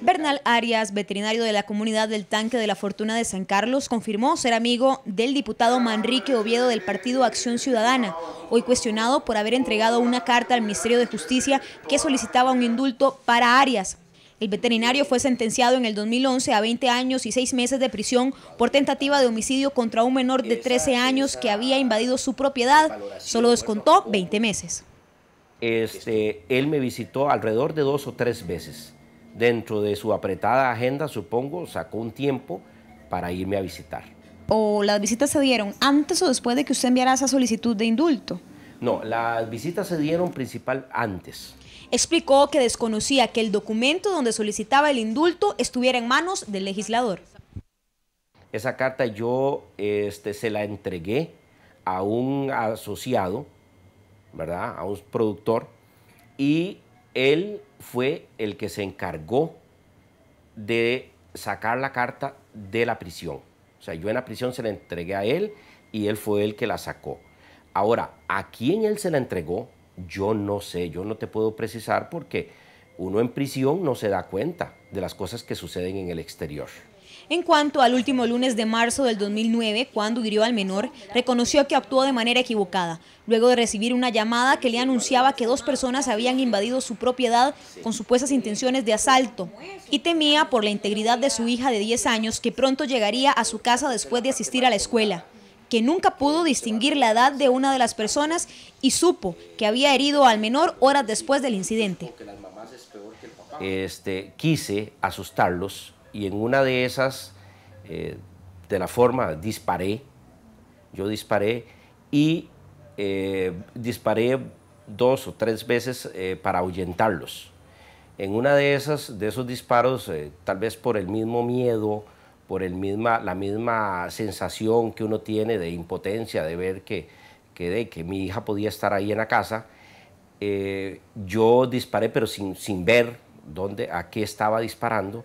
Bernal Arias, veterinario de la comunidad del Tanque de la Fortuna de San Carlos, confirmó ser amigo del diputado Manrique Oviedo del partido Acción Ciudadana, hoy cuestionado por haber entregado una carta al Ministerio de Justicia que solicitaba un indulto para Arias. El veterinario fue sentenciado en el 2011 a 20 años y 6 meses de prisión por tentativa de homicidio contra un menor de 13 años que había invadido su propiedad. Solo descontó 20 meses. Este, él me visitó alrededor de dos o tres veces dentro de su apretada agenda, supongo, sacó un tiempo para irme a visitar. ¿O las visitas se dieron antes o después de que usted enviara esa solicitud de indulto? No, las visitas se dieron principal antes. Explicó que desconocía que el documento donde solicitaba el indulto estuviera en manos del legislador. Esa carta yo este, se la entregué a un asociado, ¿verdad? A un productor y él fue el que se encargó de sacar la carta de la prisión. O sea, yo en la prisión se la entregué a él y él fue el que la sacó. Ahora, ¿a quién él se la entregó? Yo no sé, yo no te puedo precisar porque uno en prisión no se da cuenta de las cosas que suceden en el exterior. En cuanto al último lunes de marzo del 2009, cuando hirió al menor, reconoció que actuó de manera equivocada, luego de recibir una llamada que le anunciaba que dos personas habían invadido su propiedad con supuestas intenciones de asalto y temía por la integridad de su hija de 10 años que pronto llegaría a su casa después de asistir a la escuela que nunca pudo distinguir la edad de una de las personas y supo que había herido al menor horas después del incidente. Este, quise asustarlos y en una de esas, eh, de la forma, disparé, yo disparé y eh, disparé dos o tres veces eh, para ahuyentarlos. En una de esas, de esos disparos, tal vez por el mismo miedo, por el misma, la misma sensación que uno tiene de impotencia, de ver que, que mi hija podía estar ahí en la casa, yo disparé pero sin, sin ver dónde, a qué estaba disparando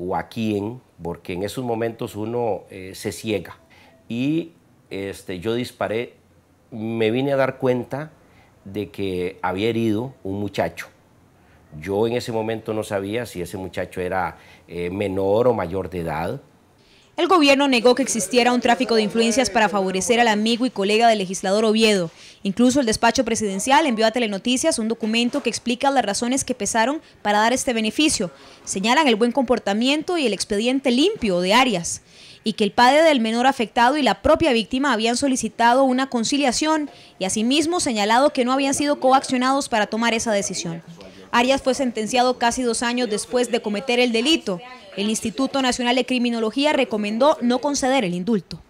o a quién, porque en esos momentos uno eh, se ciega. Y este, yo disparé, me vine a dar cuenta de que había herido un muchacho. Yo en ese momento no sabía si ese muchacho era eh, menor o mayor de edad. El gobierno negó que existiera un tráfico de influencias para favorecer al amigo y colega del legislador Oviedo. Incluso el despacho presidencial envió a Telenoticias un documento que explica las razones que pesaron para dar este beneficio. Señalan el buen comportamiento y el expediente limpio de Arias y que el padre del menor afectado y la propia víctima habían solicitado una conciliación y asimismo señalado que no habían sido coaccionados para tomar esa decisión. Arias fue sentenciado casi dos años después de cometer el delito. El Instituto Nacional de Criminología recomendó no conceder el indulto.